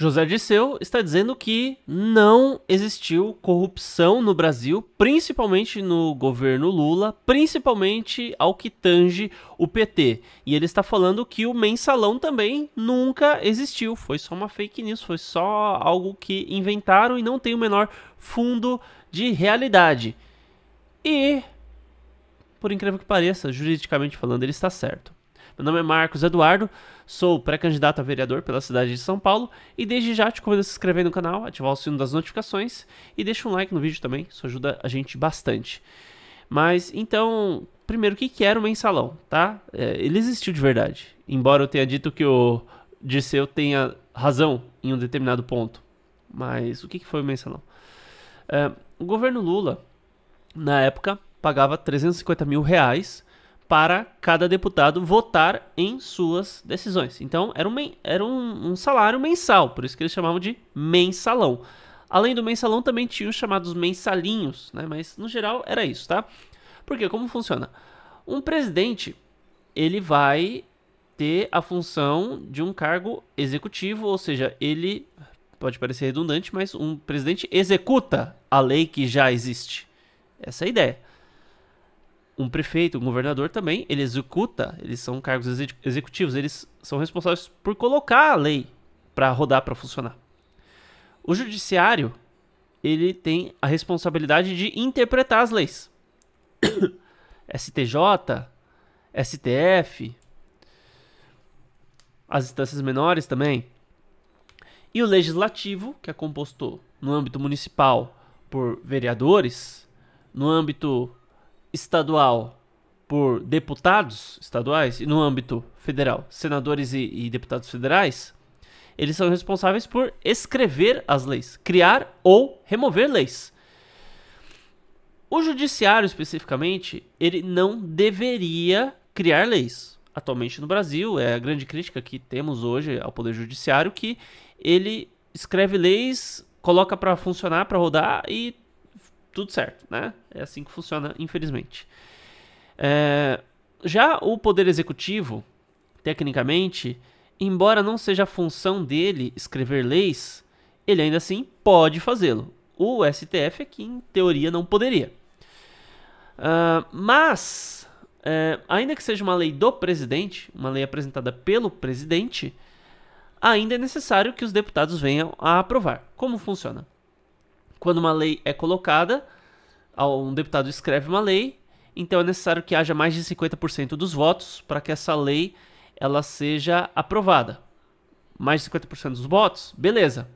José Disseu está dizendo que não existiu corrupção no Brasil, principalmente no governo Lula, principalmente ao que tange o PT. E ele está falando que o mensalão também nunca existiu, foi só uma fake news, foi só algo que inventaram e não tem o menor fundo de realidade. E, por incrível que pareça, juridicamente falando, ele está certo. Meu nome é Marcos Eduardo, sou pré-candidato a vereador pela cidade de São Paulo e desde já te convido a se inscrever no canal, ativar o sino das notificações e deixa um like no vídeo também, isso ajuda a gente bastante. Mas então, primeiro, o que, era o mensalão, tá? É, ele existiu de verdade, embora eu tenha dito que o Dirceu tenha razão em um determinado ponto. Mas o que, que foi o mensalão? É, o governo Lula, na época, pagava 350 mil reais para cada deputado votar em suas decisões. Então, era, um, era um, um, salário mensal, por isso que eles chamavam de mensalão. Além do mensalão, também tinha os chamados mensalinhos, né? mas no geral era isso, tá? Porque como funciona? Um presidente, ele vai ter a função de um cargo executivo, ou seja, ele pode parecer redundante, mas um presidente executa a lei que já existe. Essa é a ideia um prefeito, um governador também, ele executa, eles são cargos executivos, eles são responsáveis por colocar a lei para rodar, para funcionar. O judiciário, ele tem a responsabilidade de interpretar as leis. STJ, STF, as instâncias menores também. E o legislativo, que é composto no âmbito municipal por vereadores, no âmbito estadual por deputados estaduais e no âmbito federal, senadores e, e deputados federais, eles são responsáveis por escrever as leis, criar ou remover leis. O judiciário especificamente, ele não deveria criar leis. Atualmente no Brasil, é a grande crítica que temos hoje ao poder judiciário que ele escreve leis, coloca para funcionar, para rodar e tudo certo, né? É assim que funciona, infelizmente. É, já o poder executivo, tecnicamente, embora não seja a função dele escrever leis, ele ainda assim pode fazê-lo. O STF aqui, é em teoria, não poderia. Uh, mas, é, ainda que seja uma lei do presidente, uma lei apresentada pelo presidente, ainda é necessário que os deputados venham a aprovar. Como funciona? Quando uma lei é colocada, um deputado escreve uma lei, então é necessário que haja mais de 50% dos votos para que essa lei ela seja aprovada. Mais de 50% dos votos? Beleza.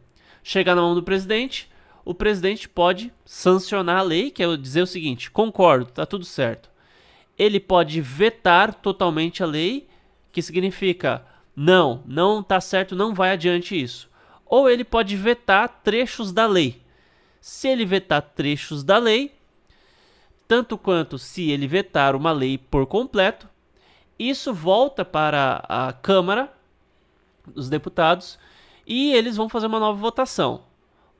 Chega na mão do presidente, o presidente pode sancionar a lei, que é dizer o seguinte: concordo, tá tudo certo. Ele pode vetar totalmente a lei, que significa não, não tá certo, não vai adiante isso. Ou ele pode vetar trechos da lei se ele vetar trechos da lei, tanto quanto se ele vetar uma lei por completo. Isso volta para a Câmara dos Deputados e eles vão fazer uma nova votação.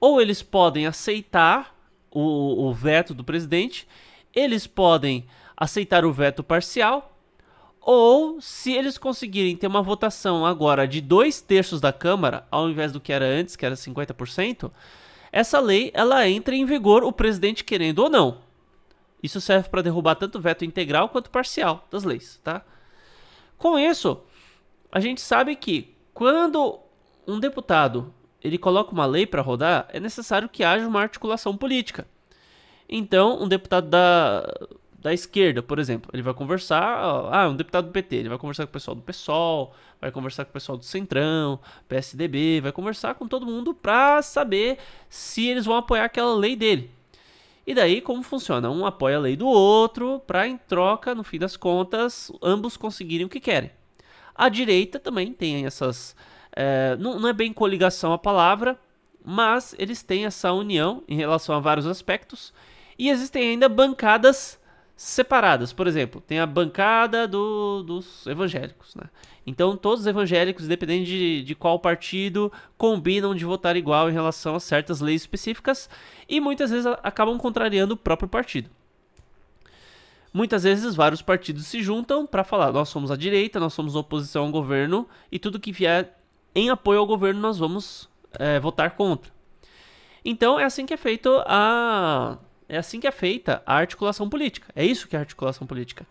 Ou eles podem aceitar o, o veto do presidente, eles podem aceitar o veto parcial, ou se eles conseguirem ter uma votação agora de dois terços da Câmara, ao invés do que era antes, que era 50%, essa lei ela entra em vigor o presidente querendo ou não. Isso serve para derrubar tanto o veto integral quanto parcial das leis, tá? Com isso, a gente sabe que quando um deputado ele coloca uma lei para rodar, é necessário que haja uma articulação política. Então, um deputado da da esquerda, por exemplo. Ele vai conversar, ah, um deputado do PT, ele vai conversar com o pessoal do PSOL, vai conversar com o pessoal do Centrão, PSDB, vai conversar com todo mundo para saber se eles vão apoiar aquela lei dele. E daí como funciona? Um apoia a lei do outro para em troca, no fim das contas, ambos conseguirem o que querem. A direita também tem essas, é, não, não é bem coligação a palavra, mas eles têm essa união em relação a vários aspectos. E existem ainda bancadas separadas. Por exemplo, tem a bancada do, dos evangélicos. Né? Então, todos os evangélicos, dependendo de, de qual partido, combinam de votar igual em relação a certas leis específicas e muitas vezes acabam contrariando o próprio partido. Muitas vezes vários partidos se juntam para falar: nós somos a direita, nós somos oposição ao governo e tudo que vier em apoio ao governo nós vamos é, votar contra. Então é assim que é feito a é assim que é feita a articulação política. É isso que é articulação política.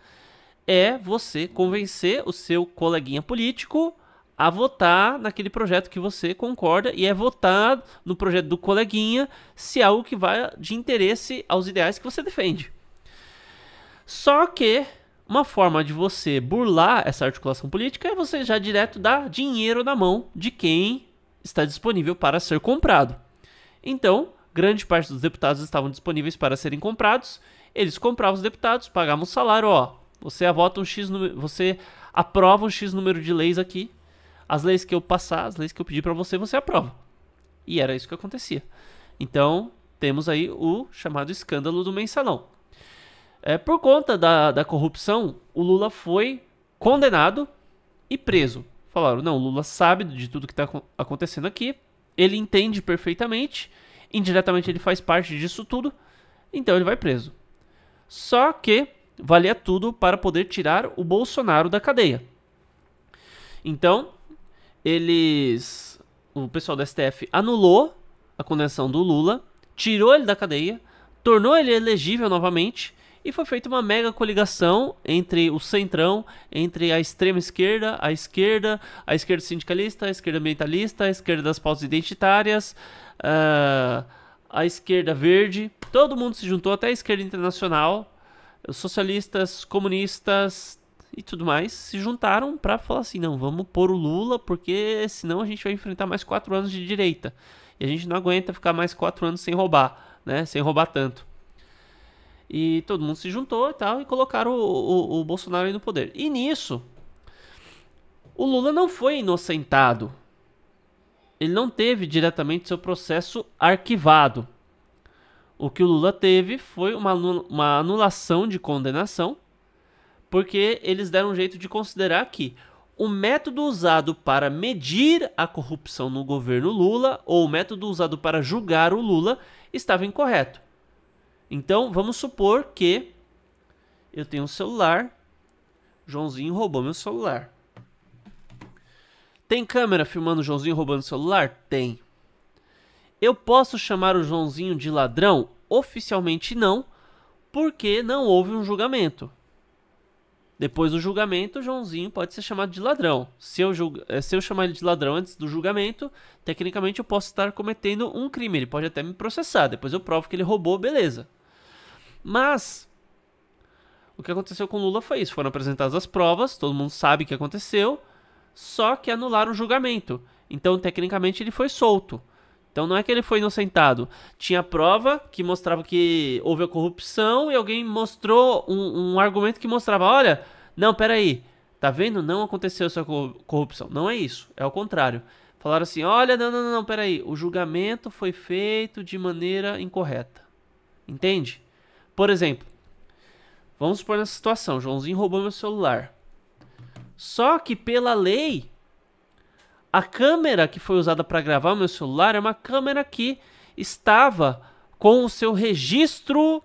É você convencer o seu coleguinha político a votar naquele projeto que você concorda e é votar no projeto do coleguinha se é algo que vai de interesse aos ideais que você defende. Só que uma forma de você burlar essa articulação política é você já direto dar dinheiro na mão de quem está disponível para ser comprado. Então, grande parte dos deputados estavam disponíveis para serem comprados. Eles compravam os deputados, pagavam o salário, ó. Você vota um X número, você aprova um X número de leis aqui. As leis que eu passar, as leis que eu pedir para você, você aprova. E era isso que acontecia. Então, temos aí o chamado escândalo do mensalão. É, por conta da, da corrupção, o Lula foi condenado e preso. Falaram, não, o Lula sabe de tudo que está acontecendo aqui, ele entende perfeitamente indiretamente ele faz parte disso tudo, então ele vai preso. Só que valia tudo para poder tirar o Bolsonaro da cadeia. Então, eles. O pessoal do STF anulou a condenação do Lula, tirou ele da cadeia, tornou ele elegível novamente e foi feita uma mega coligação entre o centrão, entre a extrema esquerda, a esquerda, a esquerda sindicalista, a esquerda ambientalista, a esquerda das pautas identitárias, uh, a esquerda verde. Todo mundo se juntou, até a esquerda internacional, os socialistas, comunistas e tudo mais se juntaram para falar assim: não, vamos pôr o Lula, porque senão a gente vai enfrentar mais quatro anos de direita. E a gente não aguenta ficar mais quatro anos sem roubar, né? Sem roubar tanto. E todo mundo se juntou e tal, e colocaram o, o, o Bolsonaro aí no poder. E nisso, o Lula não foi inocentado. Ele não teve diretamente seu processo arquivado. O que o Lula teve foi uma, uma anulação de condenação, porque eles deram um jeito de considerar que o método usado para medir a corrupção no governo Lula ou o método usado para julgar o Lula estava incorreto. Então, vamos supor que eu tenho um celular. Joãozinho roubou meu celular. Tem câmera filmando o Joãozinho roubando o celular? Tem. Eu posso chamar o Joãozinho de ladrão? Oficialmente não, porque não houve um julgamento. Depois do julgamento, o Joãozinho pode ser chamado de ladrão. Se eu, julga... Eh, se eu chamar ele de ladrão antes do julgamento, tecnicamente eu posso estar cometendo um crime. Ele pode até me processar. Depois eu provo que ele roubou, beleza. Mas o que aconteceu com Lula foi isso: foram apresentadas as provas, todo mundo sabe o que aconteceu, só que anularam o julgamento. Então, tecnicamente, ele foi solto. Então, não é que ele foi inocentado. Tinha prova que mostrava que houve a corrupção e alguém mostrou um, um argumento que mostrava: olha, não, peraí, tá vendo? Não aconteceu essa corrupção. Não é isso, é o contrário. Falaram assim: olha, não, não, não, peraí, o julgamento foi feito de maneira incorreta. Entende? Por exemplo, vamos supor nessa situação, Joãozinho roubou meu celular. Só que pela lei, a câmera que foi usada para gravar meu celular é uma câmera que estava com o seu registro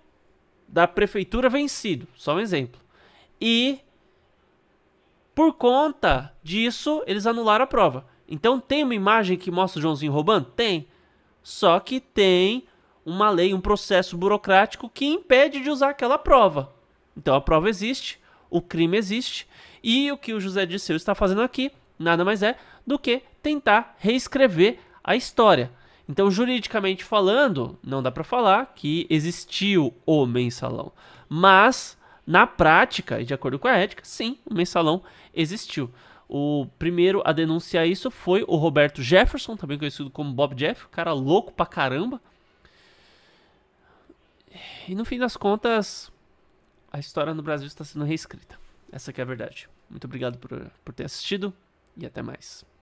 da prefeitura vencido, só um exemplo. E por conta disso, eles anularam a prova. Então tem uma imagem que mostra o Joãozinho roubando? Tem. Só que tem uma lei, um processo burocrático que impede de usar aquela prova. Então a prova existe, o crime existe, e o que o José Disseu está fazendo aqui nada mais é do que tentar reescrever a história. Então, juridicamente falando, não dá para falar que existiu o mensalão. Mas, na prática, e de acordo com a ética, sim, o mensalão existiu. O primeiro a denunciar isso foi o Roberto Jefferson, também conhecido como Bob Jeff, cara louco pra caramba, e no fim das contas, a história no Brasil está sendo reescrita. Essa é a verdade. Muito obrigado por, por ter assistido e até mais.